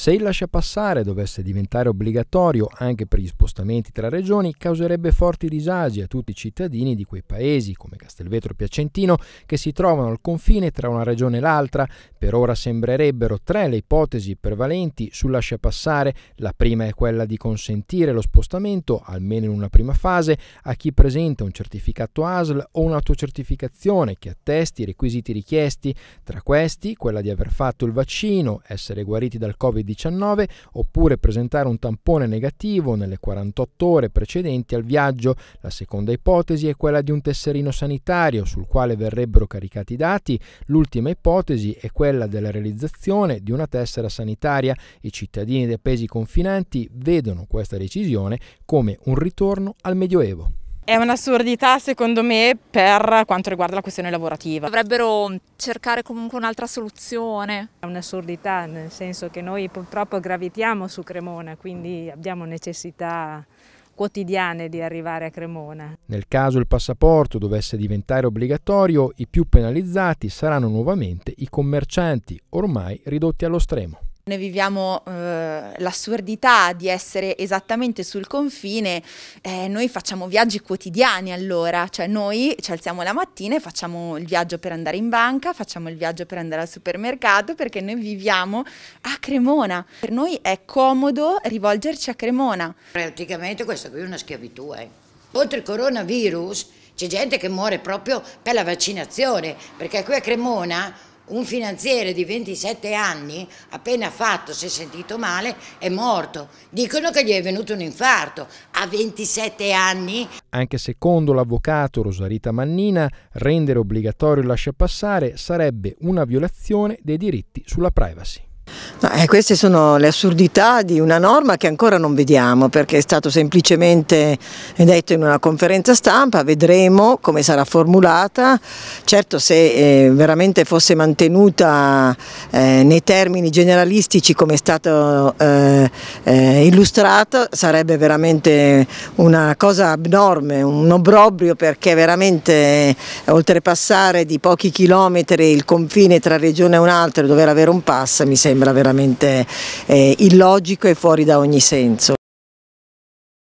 Se il lasciapassare dovesse diventare obbligatorio anche per gli spostamenti tra regioni, causerebbe forti disagi a tutti i cittadini di quei paesi, come Castelvetro e Piacentino, che si trovano al confine tra una regione e l'altra. Per ora sembrerebbero tre le ipotesi prevalenti sul lasciapassare. La prima è quella di consentire lo spostamento, almeno in una prima fase, a chi presenta un certificato ASL o un'autocertificazione che attesti i requisiti richiesti, tra questi quella di aver fatto il vaccino, essere guariti dal Covid-19, oppure presentare un tampone negativo nelle 48 ore precedenti al viaggio. La seconda ipotesi è quella di un tesserino sanitario sul quale verrebbero caricati i dati. L'ultima ipotesi è quella della realizzazione di una tessera sanitaria. I cittadini dei paesi confinanti vedono questa decisione come un ritorno al Medioevo. È un'assurdità secondo me per quanto riguarda la questione lavorativa. Dovrebbero cercare comunque un'altra soluzione. È un'assurdità nel senso che noi purtroppo gravitiamo su Cremona, quindi abbiamo necessità quotidiane di arrivare a Cremona. Nel caso il passaporto dovesse diventare obbligatorio, i più penalizzati saranno nuovamente i commercianti, ormai ridotti allo stremo. Noi viviamo eh, l'assurdità di essere esattamente sul confine, eh, noi facciamo viaggi quotidiani allora, cioè noi ci alziamo la mattina e facciamo il viaggio per andare in banca, facciamo il viaggio per andare al supermercato perché noi viviamo a Cremona. Per noi è comodo rivolgerci a Cremona. Praticamente questa qui è una schiavitù, eh. Oltre il coronavirus c'è gente che muore proprio per la vaccinazione, perché qui a Cremona un finanziere di 27 anni, appena fatto, si è sentito male, è morto. Dicono che gli è venuto un infarto a 27 anni. Anche secondo l'avvocato Rosarita Mannina, rendere obbligatorio il lasciapassare sarebbe una violazione dei diritti sulla privacy eh, queste sono le assurdità di una norma che ancora non vediamo perché è stato semplicemente detto in una conferenza stampa, vedremo come sarà formulata, certo se eh, veramente fosse mantenuta eh, nei termini generalistici come è stato eh, eh, illustrato sarebbe veramente una cosa abnorme, un obbrobrio perché veramente eh, oltrepassare di pochi chilometri il confine tra regione e un'altra e dover avere un pass mi sembra sembra veramente eh, illogico e fuori da ogni senso.